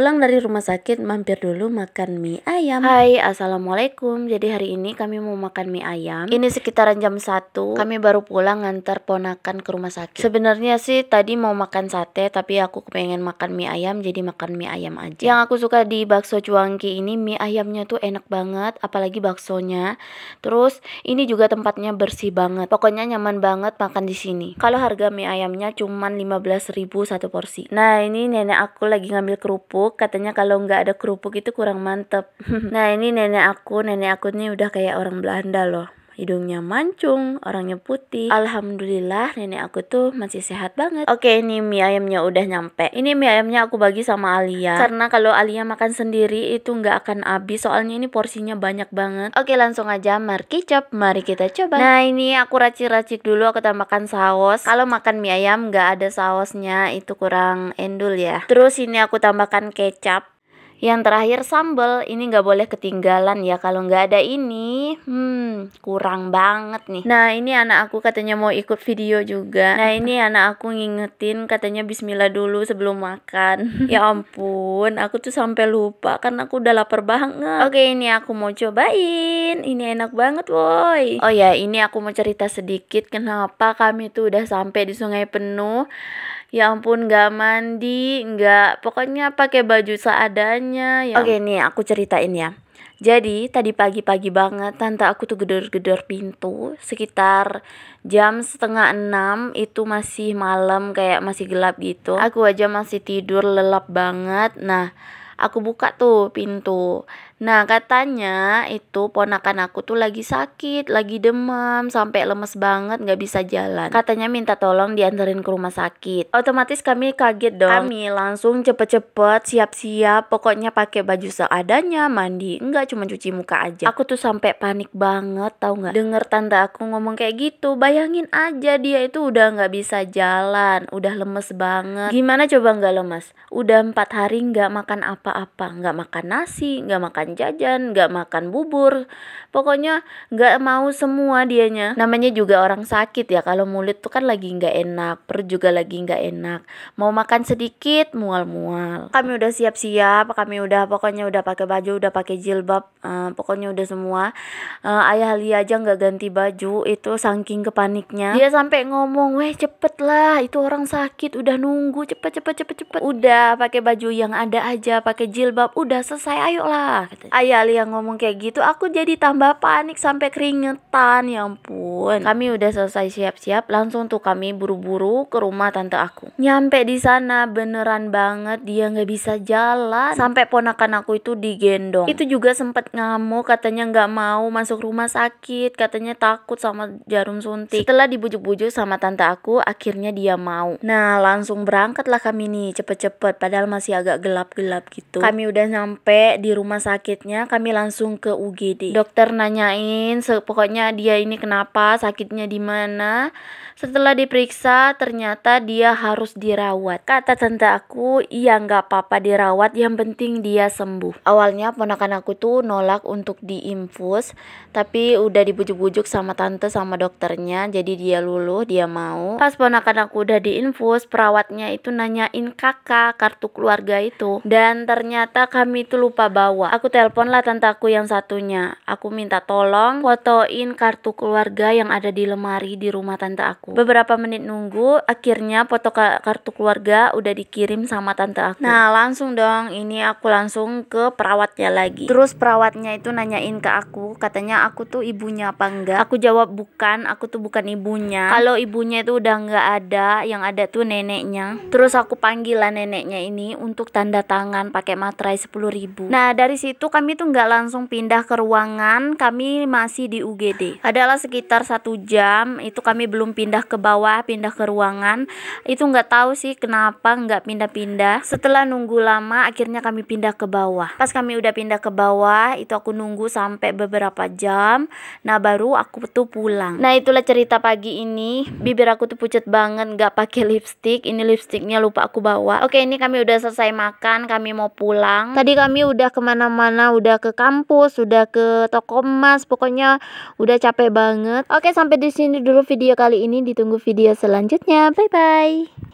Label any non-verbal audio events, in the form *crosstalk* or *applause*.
Pulang dari rumah sakit, mampir dulu makan mie ayam. Hai, Assalamualaikum. Jadi hari ini kami mau makan mie ayam. Ini sekitaran jam 1. Kami baru pulang ngantar ponakan ke rumah sakit. Sebenarnya sih tadi mau makan sate, tapi aku pengen makan mie ayam, jadi makan mie ayam aja. Yang aku suka di bakso cuangki ini, mie ayamnya tuh enak banget, apalagi baksonya. Terus ini juga tempatnya bersih banget. Pokoknya nyaman banget makan di sini. Kalau harga mie ayamnya cuman 15.000 satu porsi. Nah, ini nenek aku lagi ngambil kerupuk kerupuk katanya kalau nggak ada kerupuk itu kurang mantep *laughs* nah ini nenek aku nenek aku ini udah kayak orang Belanda loh hidungnya mancung, orangnya putih. Alhamdulillah nenek aku tuh masih sehat banget. Oke, ini mie ayamnya udah nyampe. Ini mie ayamnya aku bagi sama Alia karena kalau Alia makan sendiri itu nggak akan habis soalnya ini porsinya banyak banget. Oke, langsung aja kicap. Mari kita coba. Nah, ini aku racik-racik dulu aku tambahkan saus. Kalau makan mie ayam nggak ada sausnya itu kurang endul ya. Terus ini aku tambahkan kecap yang terakhir sambal ini nggak boleh ketinggalan ya kalau nggak ada ini hmm kurang banget nih. Nah ini anak aku katanya mau ikut video juga. Nah *laughs* ini anak aku ngingetin katanya Bismillah dulu sebelum makan. *laughs* ya ampun aku tuh sampai lupa kan aku udah lapar banget. Oke ini aku mau cobain. Ini enak banget woi. Oh ya ini aku mau cerita sedikit kenapa kami tuh udah sampai di Sungai Penuh ya ampun nggak mandi nggak pokoknya pakai baju seadanya ya oke nih aku ceritain ya jadi tadi pagi-pagi banget tante aku tuh gedor-gedor pintu sekitar jam setengah enam itu masih malam kayak masih gelap gitu. Aku aja masih tidur lelap banget. Nah aku buka tuh pintu Nah katanya itu ponakan aku tuh lagi sakit, lagi demam, sampai lemes banget gak bisa jalan. Katanya minta tolong dianterin ke rumah sakit. Otomatis kami kaget dong. Kami langsung cepet-cepet siap-siap, pokoknya pakai baju seadanya, mandi, nggak cuma cuci muka aja. Aku tuh sampai panik banget, tau gak Dengar tante aku ngomong kayak gitu, bayangin aja dia itu udah gak bisa jalan, udah lemes banget. Gimana coba gak lemes? Udah empat hari gak makan apa-apa, gak makan nasi, gak makan makan jajan, nggak makan bubur, pokoknya nggak mau semua dianya. Namanya juga orang sakit ya, kalau mulut tuh kan lagi nggak enak, perut juga lagi nggak enak. Mau makan sedikit mual-mual. Kami udah siap-siap, kami udah pokoknya udah pakai baju, udah pakai jilbab, uh, pokoknya udah semua. Uh, ayah Lia aja nggak ganti baju, itu saking kepaniknya. Dia sampai ngomong, weh cepet lah, itu orang sakit, udah nunggu, cepet cepet cepet cepet. Udah pakai baju yang ada aja, pakai jilbab, udah selesai, ayolah. Gitu. Ayah yang ngomong kayak gitu aku jadi tambah panik sampai keringetan ya ampun kami udah selesai siap-siap langsung tuh kami buru-buru ke rumah tante aku nyampe di sana beneran banget dia nggak bisa jalan sampai ponakan aku itu digendong itu juga sempet ngamuk katanya nggak mau masuk rumah sakit katanya takut sama jarum suntik setelah dibujuk-bujuk sama tante aku akhirnya dia mau nah langsung berangkatlah kami nih cepet-cepet padahal masih agak gelap-gelap gitu kami udah nyampe di rumah sakit sakitnya kami langsung ke UGD dokter nanyain pokoknya dia ini kenapa sakitnya di mana setelah diperiksa ternyata dia harus dirawat kata tante aku iya nggak apa-apa dirawat yang penting dia sembuh awalnya ponakan aku tuh nolak untuk diinfus tapi udah dibujuk-bujuk sama tante sama dokternya jadi dia luluh dia mau pas ponakan aku udah diinfus perawatnya itu nanyain kakak kartu keluarga itu dan ternyata kami itu lupa bawa aku teleponlah aku yang satunya. Aku minta tolong fotoin kartu keluarga yang ada di lemari di rumah tante aku. Beberapa menit nunggu, akhirnya foto kartu keluarga udah dikirim sama tante aku. Nah, langsung dong ini aku langsung ke perawatnya lagi. Terus perawatnya itu nanyain ke aku, katanya aku tuh ibunya apa enggak. Aku jawab bukan, aku tuh bukan ibunya. Kalau ibunya itu udah enggak ada, yang ada tuh neneknya. Terus aku panggil lah neneknya ini untuk tanda tangan pakai materai 10.000. Nah, dari situ itu kami tuh nggak langsung pindah ke ruangan, kami masih di UGD. Adalah sekitar satu jam, itu kami belum pindah ke bawah, pindah ke ruangan. Itu nggak tahu sih kenapa nggak pindah-pindah. Setelah nunggu lama, akhirnya kami pindah ke bawah. Pas kami udah pindah ke bawah, itu aku nunggu sampai beberapa jam. Nah baru aku tuh pulang. Nah itulah cerita pagi ini. Bibir aku tuh pucat banget, nggak pakai lipstick. Ini lipsticknya lupa aku bawa. Oke ini kami udah selesai makan, kami mau pulang. Tadi kami udah kemana-mana mana, udah ke kampus, udah ke toko emas, pokoknya udah capek banget. Oke, sampai di sini dulu video kali ini. Ditunggu video selanjutnya. Bye bye.